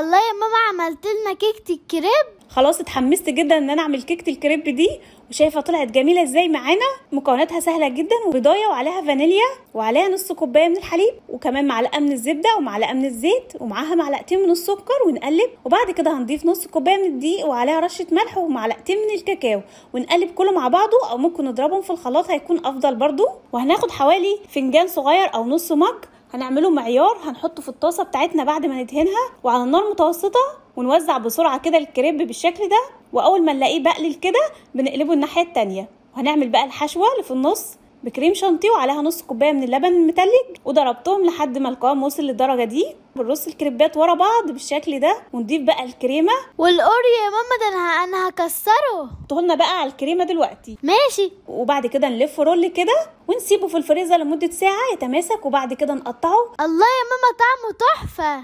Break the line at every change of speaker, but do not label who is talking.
الله يا ماما عملت لنا كيكه الكريب خلاص اتحمست جدا ان انا اعمل كيكه الكريب دي وشايفه طلعت جميله ازاي معانا مكوناتها سهله جدا وبضايه وعليها فانيليا وعليها نص كوبايه من الحليب وكمان معلقه من الزبده ومعلقه من الزيت ومعاها معلقتين من السكر ونقلب وبعد كده هنضيف نص كوبايه من الدقيق وعليها رشه ملح ومعلقتين من الكاكاو ونقلب كله مع بعضه او ممكن نضربهم في الخلاط هيكون افضل برده وهناخد حوالي فنجان صغير او نص مج هنعمله معيار هنحطه في الطاسه بتاعتنا بعد ما ندهنها وعلى النار متوسطه ونوزع بسرعه كده الكريب بالشكل ده واول ما نلاقيه بقلل كده بنقلبه الناحيه التانية وهنعمل بقى الحشوه اللي في النص بكريم شانتيه وعليها نص كوبايه من اللبن المتلج وضربتهم لحد ما القوام وصل للدرجه دي بنرص الكريبات ورا بعض بالشكل ده ونضيف بقى الكريمه والاوريو يا ماما ده انا انا هكسره حطهولنا بقى على الكريمه دلوقتي ماشي وبعد كده نلف رول كده ونسيبه في الفريزر لمده ساعه يتماسك وبعد كده نقطعه الله يا ماما طعمه تحفه